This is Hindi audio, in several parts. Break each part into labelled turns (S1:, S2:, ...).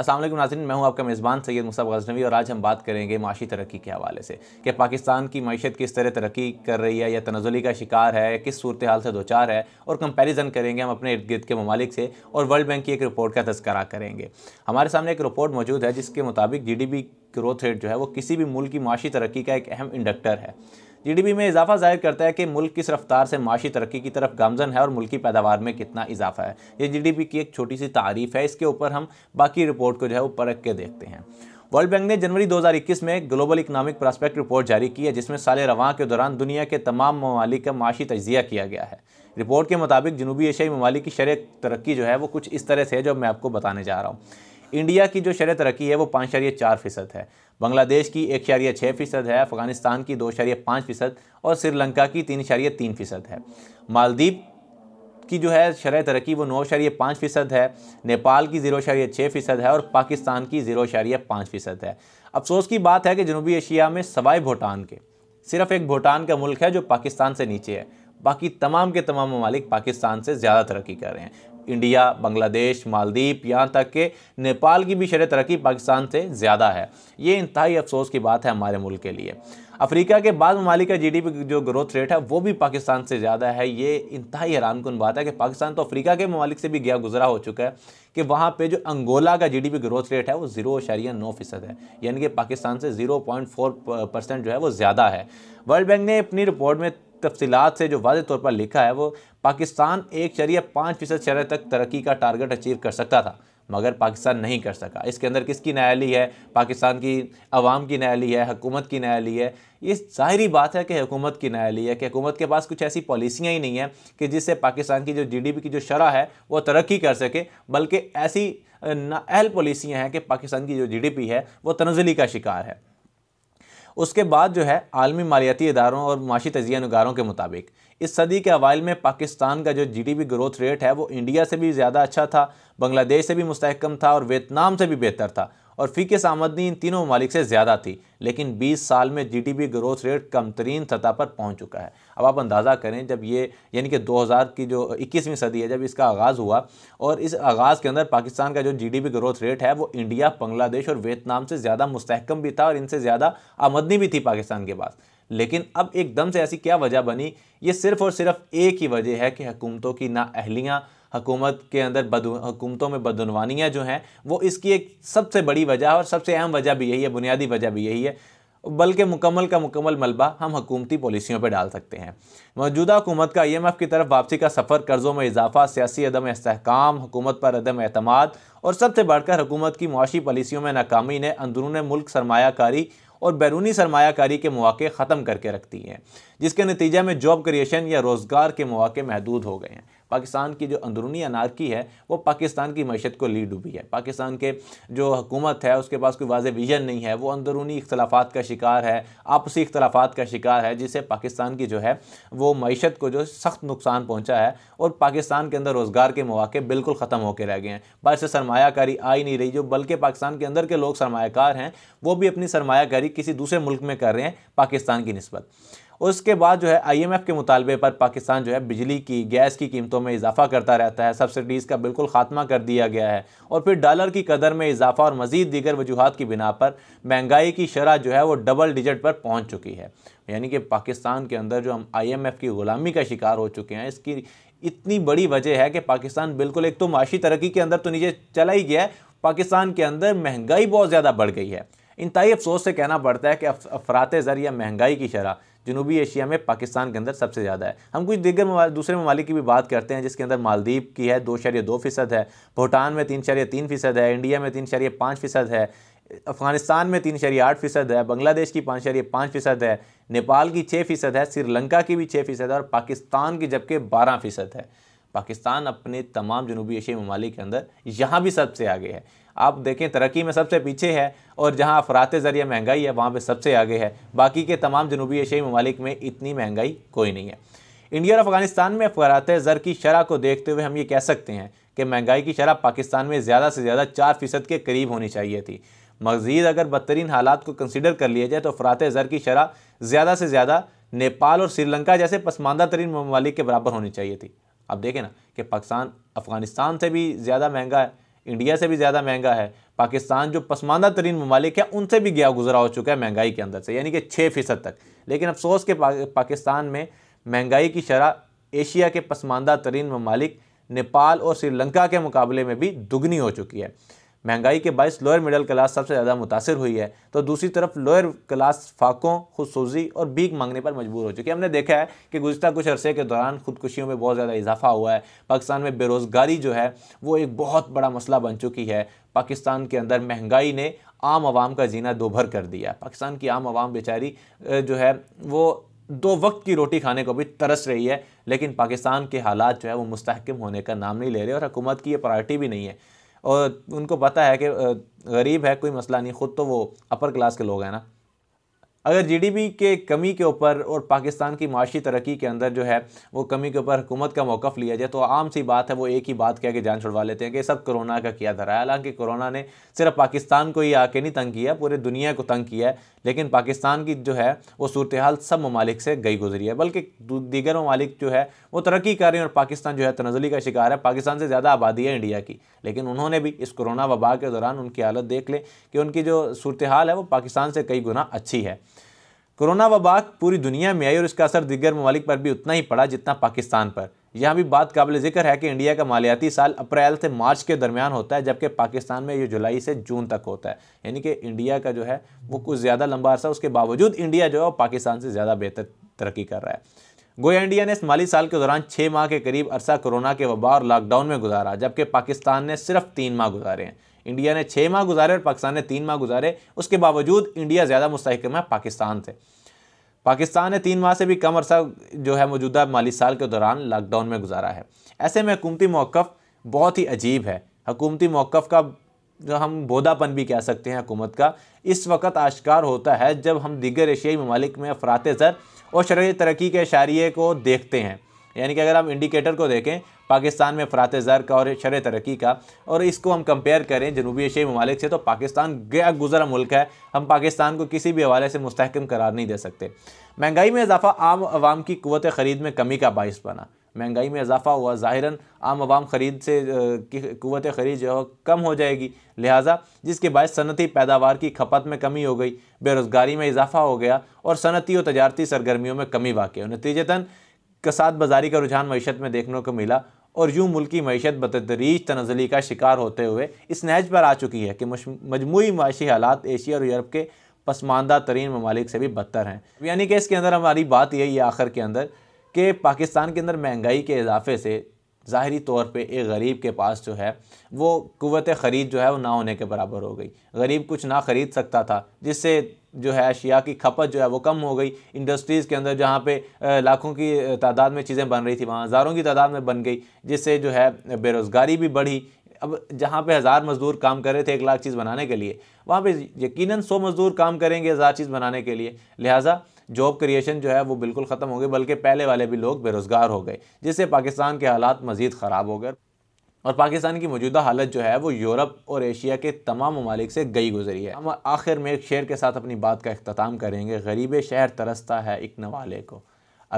S1: असल नाजन मैं हूं आपका मेज़बान सैयद मुसाब गजनवी और आज हम बात करेंगे माशी तरक्की के हवाले से कि पाकिस्तान की मीशत किस तरह तरक्की कर रही है या तनजुली का शिकार है किस सूरत हाल से दो चार है और कंपेरिजन करेंगे हम अपने इर्द गिर्द के ममालिक से और वर्ल्ड बैंक की एक रिपोर्ट का तस्करा करेंगे हमारे सामने एक रिपोर्ट मौजूद है जिसके मुताबिक जी डी ग्रोथ रेट जो है वो किसी भी मुल्क की माशी तरक्की का एक अहम इंडक्टर है जीडीपी में इजाफा जाहिर करता है कि मुल्क किस रफ्तार से माशी तरक्की की तरफ गामजन है और मुल्क की पैदावार में कितना इजाफा है ये जीडीपी की एक छोटी सी तारीफ है इसके ऊपर हम बाकी रिपोर्ट को जो है वो परख के देखते हैं वर्ल्ड बैंक ने जनवरी 2021 में ग्लोबल इकनॉमिक प्रॉस्पेक्ट रिपोर्ट जारी की है जिसमें साल रवान के दौरान दुनिया के तमाम ममालिक का माशी तजिया किया गया है रिपोर्ट के मुताबिक जनूबी एशियाई ममालिक की शरह तरक्की जो है वो कुछ इस तरह से है जो मैं आपको बताने जा रहा हूँ इंडिया की जो शर तरक्की है वो पाँच शरीय चार फ़ीसद है बांग्लादेश की एक शरिया छः फ़ीसद है अफ़गानिस्तान की दो शरिया पाँच फ़ीसद और श्रीलंका की तीन शरिया तीन फ़ीसद है मालदीप की जो है शरह तरक्की वो नौ शरिया पाँच फ़ीसद है नेपाल की ज़ीरो शरीय छः फ़ीसद है और पाकिस्तान की ज़ीरो शरिया पाँच फ़ीसद है अफसोस की बात है कि जनूबी एशिया में सवाए भूटान के सिर्फ एक भूटान का मुल्क है जो पाकिस्तान से नीचे है बाकी तमाम के तमाम ममालिक पाकिस्तान से ज़्यादा तरक्की कर रहे हैं इंडिया बांग्लादेश मालदीप यहाँ तक के नेपाल की भी शर तरक्की पाकिस्तान से ज़्यादा है ये इंतहाई अफसोस की बात है हमारे मुल्क के लिए अफ्रीका के बाद ममालिक का जीडीपी जो ग्रोथ रेट है वो भी पाकिस्तान से ज़्यादा है ये इंतहाई हैरान कन बात है कि पाकिस्तान तो अफ्रीका के ममालिक से भी गया गुजरा हो चुका है कि वहाँ पे जो अंगोला का जीडीपी ग्रोथ रेट है वो जीरो अशारिया नौ फीसद है यानी कि पाकिस्तान से जीरो पॉइंट फोर परसेंट जो है वो ज़्यादा है वर्ल्ड बैंक ने अपनी रिपोर्ट में तफसीत से जो वाज तौर पर लिखा है वो पाकिस्तान एक शरिया पाँच फ़ीसद शरह तक तरक्की का टारगेट अचीव कर सकता था मगर पाकिस्तान नहीं कर सका इसके अंदर किसकी न्यायाली है पाकिस्तान की आवाम की नयाली है हकूमत की नयाली है ये ज़ाहरी बात है कि हुकूमत की नयाली है कि हुकूमत के पास कुछ ऐसी पॉलिसियाँ ही नहीं हैं कि जिससे पाकिस्तान की जो जीडीपी की जो शरह है वो तरक्की कर सके बल्कि ऐसी नाअहल पॉलिसियाँ हैं कि पाकिस्तान की जो पी है वो तनजली का शिकार है उसके बाद जो है आलमी मालियाती इदारों और माशी तजिया नगारों के मुताबिक इस सदी के अवाइल में पाकिस्तान का जो जीडीपी ग्रोथ रेट है वो इंडिया से भी ज़्यादा अच्छा था बांग्लादेश से भी मुस्तकम था और वियतनाम से भी बेहतर था और फ़ीकस आमदनी इन तीनों ममालिक से ज़्यादा थी लेकिन 20 साल में जीडीपी ग्रोथ रेट कम तरीन सतह पर पहुंच चुका है अब आप अंदाज़ा करें जब ये यानी कि 2000 की जो 21वीं सदी है जब इसका आगाज़ हुआ और इस आगाज़ के अंदर पाकिस्तान का जो जीडीपी ग्रोथ रेट है वो इंडिया बांग्लादेश और वियतनाम से ज़्यादा मुस्तकम भी था और इनसे ज़्यादा आमदनी भी थी पाकिस्तान के पास लेकिन अब एकदम से ऐसी क्या वजह बनी ये सिर्फ और सिर्फ एक ही वजह है कि हुकूमतों की नााहलियाँ हकूमत के अंदर बद हुकूमतों में बदनवानियाँ जो हैं वो इसकी एक सबसे बड़ी वजह और सबसे अहम वजह भी यही है बुनियादी वजह भी यही है बल्कि मुकम्मल का मुकम्मल मलबा हम हकूमती पॉलिसियों पर डाल सकते हैं मौजूदा हुकूमत का एफ e की तरफ वापसी का सफ़र कर्ज़ों में इजाफा सियासी अदम इसकाम हुकूमत पर अदम अहतमाद और सबसे बढ़कर हुकूमत की मुआशी पॉलिसियों में नाकामी ने अंदरून मुल्क सरमाकारी और बैरूनी सरमाकारी के मौके ख़त्म करके रखती हैं जिसके नतीजे में जॉब क्रिएशन या रोज़गार के मौके महदूद हो गए हैं पाकिस्तान की जो अंदरूनी अनारकी है वो पाकिस्तान की मीशत को ली डूबी है पाकिस्तान के जो हुकूमत है उसके पास कोई वाज विजन नहीं है वो अंदरूनी इख्तलाफा का शिकार है आपसी इख्तलाफा का शिकार है जिससे पाकिस्तान की जो है वो मीशत को जो सख्त नुकसान पहुँचा है और पाकिस्तान के अंदर रोज़गार के मौके बिल्कुल ख़त्म होकर रह गए हैं बाहर से सरमाकारी ही नहीं रही जो बल्कि पाकिस्तान के अंदर के लोग सरमाकार हैं वो भी अपनी सरमाकारी किसी दूसरे मुल्क में कर रहे हैं पाकिस्तान की नस्बत उसके बाद जो है आईएमएफ के मुतालबे पर पाकिस्तान जो है बिजली की गैस की कीमतों में इजाफा करता रहता है सब्सिडीज़ का बिल्कुल ख़ात्मा कर दिया गया है और फिर डॉलर की कदर में इजाफा और मजीद दीगर वजूहत की बिना पर महंगाई की शरह जो है वो डबल डिजिट पर पहुँच चुकी है यानी कि पाकिस्तान के अंदर जो हम एफ़ की ग़ुलामी का शिकार हो चुके हैं इसकी इतनी बड़ी वजह है कि पाकिस्तान बिल्कुल एक तो माशी तरक्की के अंदर तो नीचे चला ही गया है पाकिस्तान के अंदर महंगाई बहुत ज़्यादा बढ़ गई है इनताई अफसोस से कहना पड़ता है कि अफरात ज़रिया महंगाई की शरह जनूबी एशिया में पाकिस्तान के अंदर सबसे ज़्यादा है हम कुछ दिग्गर दूसरे ममालिक की भी बात करते हैं जिसके अंदर मालदीप की है दो शरिया दो फीसद है भूटान में तीन शरिया तीन फीसद है इंडिया में तीन शरिया पाँच फीसद है अफगानिस्तान में तीन शरीय आठ फीसद है बांग्लादेश की पाँच शरीय पाँच फीसद है नेपाल की छः फीसद है श्रीलंका की भी छः फीसद है और पाकिस्तान की जबकि बारह फीसद है पाकिस्तान अपने तमाम जनूबी एशियाई ममालिक के अंदर यहाँ भी सबसे आगे है आप देखें तरक्की में सबसे पीछे है और जहाँ अफरात ज़रिए महंगाई है वहाँ पर सबसे आगे है बाकी के तमाम जनूबी एशियाई ममालिक में इतनी महंगाई कोई नहीं है इंडिया और अफगानिस्तान में अफरात ज़र की शरह को देखते हुए हम ये कह सकते हैं कि महंगाई की शरह पाकिस्तान में ज़्यादा से ज़्यादा चार फ़ीसद के करीब होनी चाहिए थी मजीद अगर बदतरीन हालात को कंसिडर कर लिया जाए तो अफरात ज़र की शरह ज़्यादा से ज़्यादा नेपाल और श्रीलंका जैसे पसमानदा तरीन ममालिक के बराबर होनी चाहिए थी आप देखें ना कि पाकिस्तान अफ़गानिस्तान से भी ज़्यादा महंगा है इंडिया से भी ज़्यादा महंगा है पाकिस्तान जो पसमानदा तरीन ममालिक है उनसे भी गया गुजरा हो चुका है महंगाई के अंदर से यानी कि छः फ़ीसद तक लेकिन अफसोस के पा, पाकिस्तान में महंगाई की शरह एशिया के पसमानदा तरीन ममालिक नेपाल और श्रीलंका के मुकाबले में भी दुगनी हो चुकी है महंगाई के बायस लोअर मिडिल क्लास सबसे ज़्यादा मुतासर हुई है तो दूसरी तरफ लोअर क्लास फाकों खुदसूजी और बीक मांगने पर मजबूर हो चुकी है हमने देखा है कि गुज्तर कुछ अरसे के दौरान खुदकुशियों में बहुत ज़्यादा इजाफा हुआ है पाकिस्तान में बेरोज़गारी जो है वो एक बहुत बड़ा मसला बन चुकी है पाकिस्तान के अंदर महंगाई ने आम आवाम का जीना दोभर कर दिया पाकिस्तान की आम आवाम बेचारी जो है वो दो वक्त की रोटी खाने को भी तरस रही है लेकिन पाकिस्तान के हालात जो है वो मुस्तकम होने का नाम नहीं ले रहे और हुकूमत की ये प्रायरिटी भी नहीं है और उनको पता है कि गरीब है कोई मसला नहीं ख़ुद तो वो अपर क्लास के लोग हैं ना अगर जीडीपी के कमी के ऊपर और पाकिस्तान की माशी तरक्की के अंदर जो है वो कमी के ऊपर हुकूमत का मौक़ लिया जाए तो आम सी बात है वो एक ही बात कह के जान छुड़वा लेते हैं कि सब कोरोना का किया धरा है हालांकि कोरोना ने सिर्फ पाकिस्तान को ही आके नहीं तंग किया पूरे दुनिया को तंग किया है लेकिन पाकिस्तान की जो है वो सूरत हाल सब ममालिक से गई गुजरी है बल्कि दीगर ममालिक जो है वो तरक्की कर रहे हैं और पाकिस्तान जो है तनजली का शिकार है पाकिस्तान से ज़्यादा आबादी है इंडिया की लेकिन उन्होंने भी इस कोरोना वबा के दौरान उनकी हालत देख लें कि उनकी जो सूरत हाल है वो पाकिस्तान से कई गुना अच्छी है कोरोना वबा पूरी दुनिया में आई और इसका असर दिगर ममालिक पर भी उतना ही पड़ा जितना पाकिस्तान पर यहाँ भी बात काबिल जिक्र है कि इंडिया का मालियाती साल अप्रैल से मार्च के दरमियान होता है जबकि पाकिस्तान में ये जुलाई से जून तक होता है यानी कि इंडिया का जो है वो कुछ ज़्यादा लंबा अरसा उसके बावजूद इंडिया जो है वो पाकिस्तान से ज़्यादा बेहतर तरक्की कर रहा है गोया इंडिया ने इस माली साल के दौरान छः माह के करीब अरसा कोरोना के वबा और लॉकडाउन में गुजारा जबकि पाकिस्तान ने सिर्फ तीन माह गुजारे हैं इंडिया ने छः माह गुजारे और पाकिस्तान ने तीन माह गुजारे उसके बावजूद इंडिया ज़्यादा मुस्तकम है पाकिस्तान से पाकिस्तान ने तीन माह से भी कम अरसा जो है मौजूदा माली साल के दौरान लॉकडाउन में गुजारा है ऐसे में हकूमती मौक़ बहुत ही अजीब है हकूमती मौक़ का जो हम बोधापन भी कह सकते हैं हकूमत का इस वक्त आश्कार होता है जब हम दीगर एशियाई ममालिक में अफरात ज़र और शर्य तरक्की के इशारे को देखते हैं यानी कि अगर हम इंडिकेटर को देखें पाकिस्तान में फ़रात ज़र का और शर तरक्की का और इसको हम कंपेयर करें जनूबी एशियाई ममालिक से तो पाकिस्तान गया गुजरा मुल्क है हम पाकिस्तान को किसी भी हवाले से मुस्तकम करार नहीं दे सकते महंगाई में इजाफा आम आवाम की क़वत ख़रीद में कमी का बायस बना महंगाई में इजाफा हुआ ज़ाहिरन आम आवाम ख़रीद से की ख़रीद जो है कम हो जाएगी लिहाजा जिसके बायस सनती पैदावार की खपत में कमी हो गई बेरोज़गारी में इजाफा हो गया और सनती और तजारती सरगर्मियों में कमी वाक़ नतीजतन कसाद बाजारी का रुझान मीशत में देखने को मिला और यूँ मुल्की मीशत बतदरीज तनजली का शिकार होते हुए इस नहज पर आ चुकी है कि मजमू माशी हालात एशिया और यूरोप के पसमानदा तरीन ममालिक से भी बदतर हैं यानी कि इसके अंदर हमारी बात यही है आखिर के अंदर कि पाकिस्तान के अंदर महंगाई के इजाफे से ज़ाहरी तौर पे एक गरीब के पास जो है वो क़वत ख़रीद जो है वो ना होने के बराबर हो गई गरीब कुछ ना ख़रीद सकता था जिससे जो है अशिया की खपत जो है वो कम हो गई इंडस्ट्रीज़ के अंदर जहाँ पे लाखों की तादाद में चीज़ें बन रही थी वहाँ हज़ारों की तादाद में बन गई जिससे जो है बेरोज़गारी भी बढ़ी अब जहाँ पे हज़ार मज़दूर काम कर रहे थे एक लाख चीज़ बनाने के लिए वहाँ पे यकीनन सौ मज़दूर काम करेंगे हज़ार चीज़ बनाने के लिए लिहाजा जॉब क्रिएशन जो है वो बिल्कुल ख़त्म हो गई बल्कि पहले वाले भी लोग बेरोज़गार हो गए जिससे पाकिस्तान के हालात मज़ीद ख़राब हो गए और पाकिस्तान की मौजूदा हालत जो है वो यूरोप और एशिया के तमाम ममालिक से गई गुजरी है हम आखिर में एक शेर के साथ अपनी बात का अख्ताम करेंगे गरीब शहर तरसता है एक नवाले को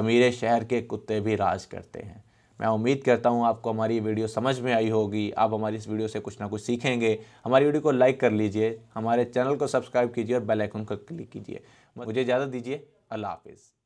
S1: अमीर शहर के कुत्ते भी राज करते हैं मैं उम्मीद करता हूँ आपको हमारी वीडियो समझ में आई होगी आप हमारी इस वीडियो से कुछ ना कुछ सीखेंगे हमारी वीडियो को लाइक कर लीजिए हमारे चैनल को सब्सक्राइब कीजिए और बेल को क्लिक कीजिए मुझे इजाज़त दीजिए अल्लाह हाफिज़